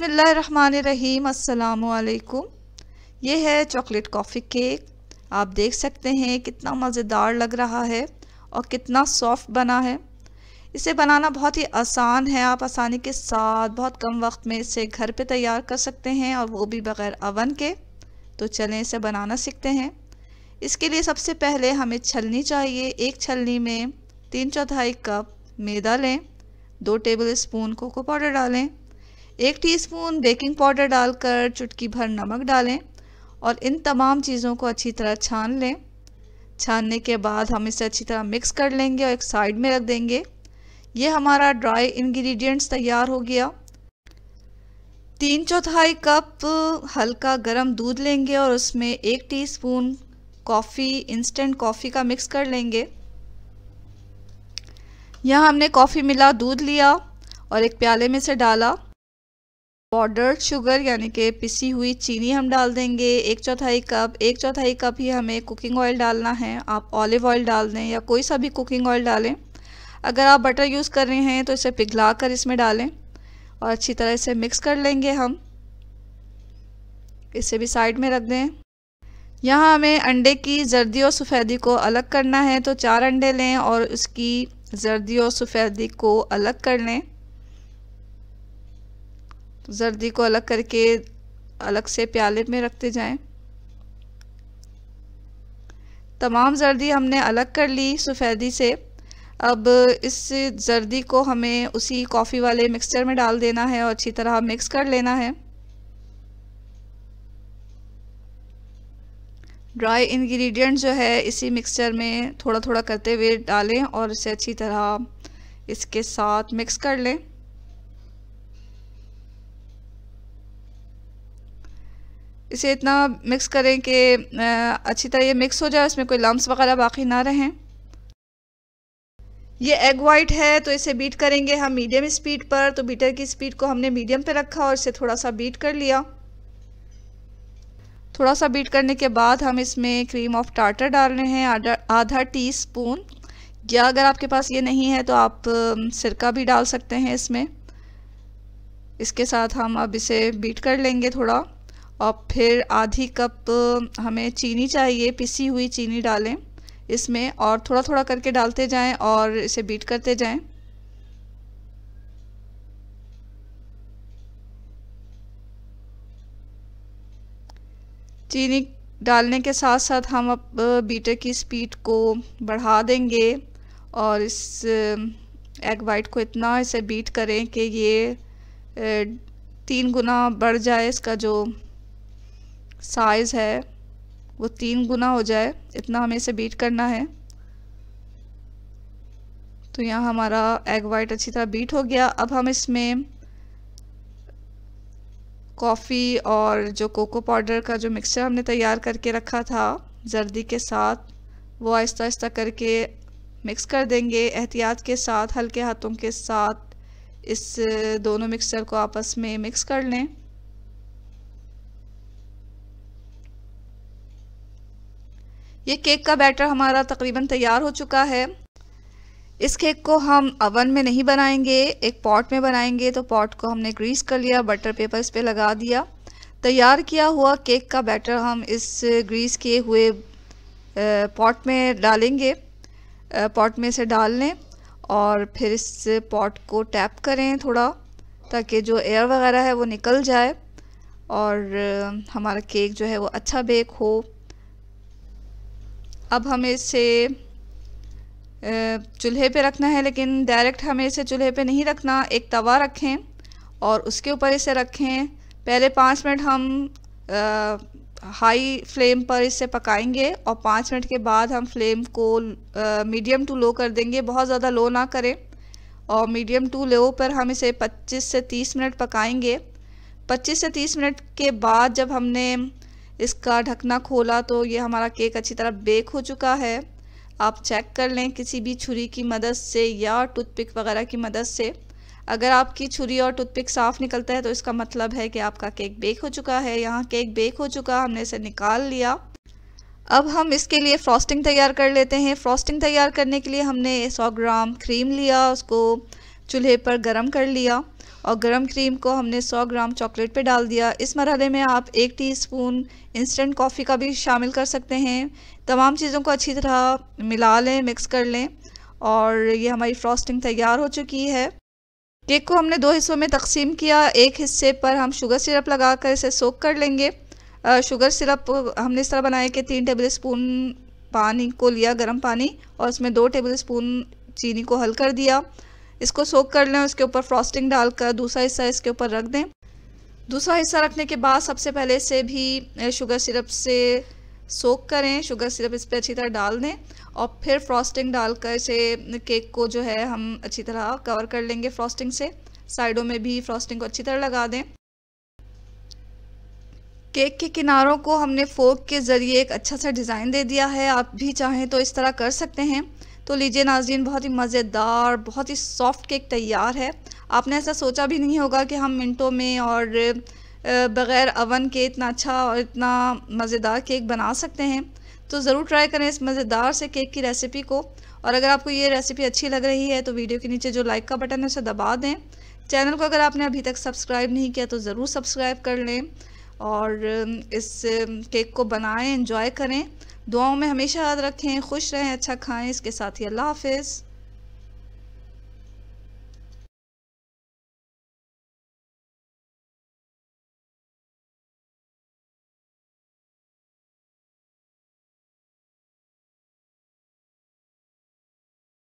बसमीम अल्लाम ये है चॉकलेट कॉफ़ी केक आप देख सकते हैं कितना मज़ेदार लग रहा है और कितना सॉफ्ट बना है इसे बनाना बहुत ही आसान है आप आसानी के साथ बहुत कम वक्त में इसे घर पे तैयार कर सकते हैं और वो भी बग़ैर अवन के तो चलें इसे बनाना सीखते हैं इसके लिए सबसे पहले हमें छलनी चाहिए एक छलनी में तीन चौथाई कप मैदा लें दो टेबल स्पून कोको पाउडर डालें एक टीस्पून बेकिंग पाउडर डालकर चुटकी भर नमक डालें और इन तमाम चीज़ों को अच्छी तरह छान लें छानने के बाद हम इसे अच्छी तरह मिक्स कर लेंगे और एक साइड में रख देंगे ये हमारा ड्राई इंग्रेडिएंट्स तैयार हो गया तीन चौथाई कप हल्का गरम दूध लेंगे और उसमें एक टीस्पून कॉफ़ी इंस्टेंट कॉफ़ी का मिक्स कर लेंगे यहाँ हमने कॉफ़ी मिला दूध लिया और एक प्याले में से डाला पाउडर्ड शुगर यानी कि पिसी हुई चीनी हम डाल देंगे एक चौथाई कप एक चौथाई कप ही हमें कुकिंग ऑयल डालना है आप ऑलिव ऑयल डाल दें या कोई सा भी कुकिंग ऑयल डालें अगर आप बटर यूज़ कर रहे हैं तो इसे पिघला कर इसमें डालें और अच्छी तरह इसे मिक्स कर लेंगे हम इसे भी साइड में रख दें यहाँ हमें अंडे की जर्दी और सफ़ेदी को अलग करना है तो चार अंडे लें और उसकी जर्दी और सफ़ेदी को अलग कर लें तो जर्दी को अलग करके अलग से प्याले में रखते जाएं तमाम जर्दी हमने अलग कर ली सफ़ेदी से अब इस जर्दी को हमें उसी कॉफ़ी वाले मिक्सचर में डाल देना है और अच्छी तरह मिक्स कर लेना है ड्राई इंग्रेडिएंट जो है इसी मिक्सचर में थोड़ा थोड़ा करते हुए डालें और इसे अच्छी तरह इसके साथ मिक्स कर लें इसे इतना मिक्स करें कि अच्छी तरह ये मिक्स हो जाए इसमें कोई लम्स वगैरह बाकी ना रहें ये एग वाइट है तो इसे बीट करेंगे हम मीडियम स्पीड पर तो बीटर की स्पीड को हमने मीडियम पे रखा और इसे थोड़ा सा बीट कर लिया थोड़ा सा बीट करने के बाद हम इसमें क्रीम ऑफ टार्टर डाल रहे हैं आधा टी स्पून या अगर आपके पास ये नहीं है तो आप सिरका भी डाल सकते हैं इसमें इसके साथ हम अब इसे बीट कर लेंगे थोड़ा और फिर आधी कप हमें चीनी चाहिए पिसी हुई चीनी डालें इसमें और थोड़ा थोड़ा करके डालते जाएं और इसे बीट करते जाएं चीनी डालने के साथ साथ हम अब बीटर की स्पीड को बढ़ा देंगे और इस एग वाइट को इतना इसे बीट करें कि ये तीन गुना बढ़ जाए इसका जो साइज़ है वो तीन गुना हो जाए इतना हमें इसे बीट करना है तो यहाँ हमारा एग वाइट अच्छी तरह बीट हो गया अब हम इसमें कॉफ़ी और जो कोको पाउडर का जो मिक्सचर हमने तैयार करके रखा था जर्दी के साथ वो आहिस्ता आहिस्ता करके मिक्स कर देंगे एहतियात के साथ हल्के हाथों के साथ इस दोनों मिक्सचर को आपस में मिक्स कर लें ये केक का बैटर हमारा तकरीबन तैयार हो चुका है इस केक को हम अवन में नहीं बनाएंगे एक पॉट में बनाएंगे तो पॉट को हमने ग्रीस कर लिया बटर पेपर इस पर लगा दिया तैयार किया हुआ केक का बैटर हम इस ग्रीस किए हुए पॉट में डालेंगे पॉट में से डाल लें और फिर इस पॉट को टैप करें थोड़ा ताकि जो एयर वगैरह है वो निकल जाए और हमारा केक जो है वो अच्छा बेक हो अब हमें इसे चूल्हे पे रखना है लेकिन डायरेक्ट हमें इसे चूल्हे पे नहीं रखना एक तवा रखें और उसके ऊपर इसे रखें पहले पाँच मिनट हम आ, हाई फ्लेम पर इसे पकाएंगे और पाँच मिनट के बाद हम फ्लेम को आ, मीडियम टू लो कर देंगे बहुत ज़्यादा लो ना करें और मीडियम टू लो पर हम इसे 25 से 30 मिनट पकाएंगे 25 से 30 मिनट के बाद जब हमने इसका ढकना खोला तो ये हमारा केक अच्छी तरह बेक हो चुका है आप चेक कर लें किसी भी छुरी की मदद से या टूथपिक वगैरह की मदद से अगर आपकी छुरी और टूथपिक साफ़ निकलता है तो इसका मतलब है कि आपका केक बेक हो चुका है यहाँ केक बेक हो चुका हमने इसे निकाल लिया अब हम इसके लिए फ्रॉस्टिंग तैयार कर लेते हैं फ्रॉस्टिंग तैयार करने के लिए हमने 100 ग्राम क्रीम लिया उसको चूल्हे पर गर्म कर लिया और गरम क्रीम को हमने 100 ग्राम चॉकलेट पे डाल दिया इस मरहले में आप एक टीस्पून इंस्टेंट कॉफ़ी का भी शामिल कर सकते हैं तमाम चीज़ों को अच्छी तरह मिला लें मिक्स कर लें और ये हमारी फ्रॉस्टिंग तैयार हो चुकी है केक को हमने दो हिस्सों में तकसीम किया एक हिस्से पर हम शुगर सिरप लगा कर इसे सोख कर लेंगे आ, शुगर सिरप हमने इस तरह बनाया कि तीन टेबल स्पून पानी को लिया गर्म पानी और उसमें दो टेबल स्पून चीनी को हल कर दिया इसको सोक कर लें उसके ऊपर फ्रॉस्टिंग डालकर दूसरा हिस्सा इसके ऊपर रख दें दूसरा हिस्सा रखने के बाद सबसे पहले इसे भी शुगर सिरप से सोक करें शुगर सिरप इस पर अच्छी तरह डाल दें और फिर फ्रॉस्टिंग डालकर इसे केक को जो है हम अच्छी तरह कवर कर लेंगे फ्रॉस्टिंग से साइडों में भी फ्रॉस्टिंग को अच्छी तरह लगा दें केक के किनारों को हमने फोक के ज़रिए एक अच्छा सा डिज़ाइन दे दिया है आप भी चाहें तो इस तरह कर सकते हैं तो लीजिए नाजरीन बहुत ही मज़ेदार बहुत ही सॉफ्ट केक तैयार है आपने ऐसा सोचा भी नहीं होगा कि हम मिनटों में और बग़ैर अवन के इतना अच्छा और इतना मज़ेदार केक बना सकते हैं तो ज़रूर ट्राई करें इस मज़ेदार से केक की रेसिपी को और अगर आपको ये रेसिपी अच्छी लग रही है तो वीडियो के नीचे जो लाइक का बटन है उसे दबा दें चैनल को अगर आपने अभी तक सब्सक्राइब नहीं किया तो ज़रूर सब्सक्राइब कर लें और इस केक को बनाएं इंजॉय करें दुआओं में हमेशा याद रखें खुश रहें अच्छा खाएं इसके साथ ही अल्लाह हाफिज़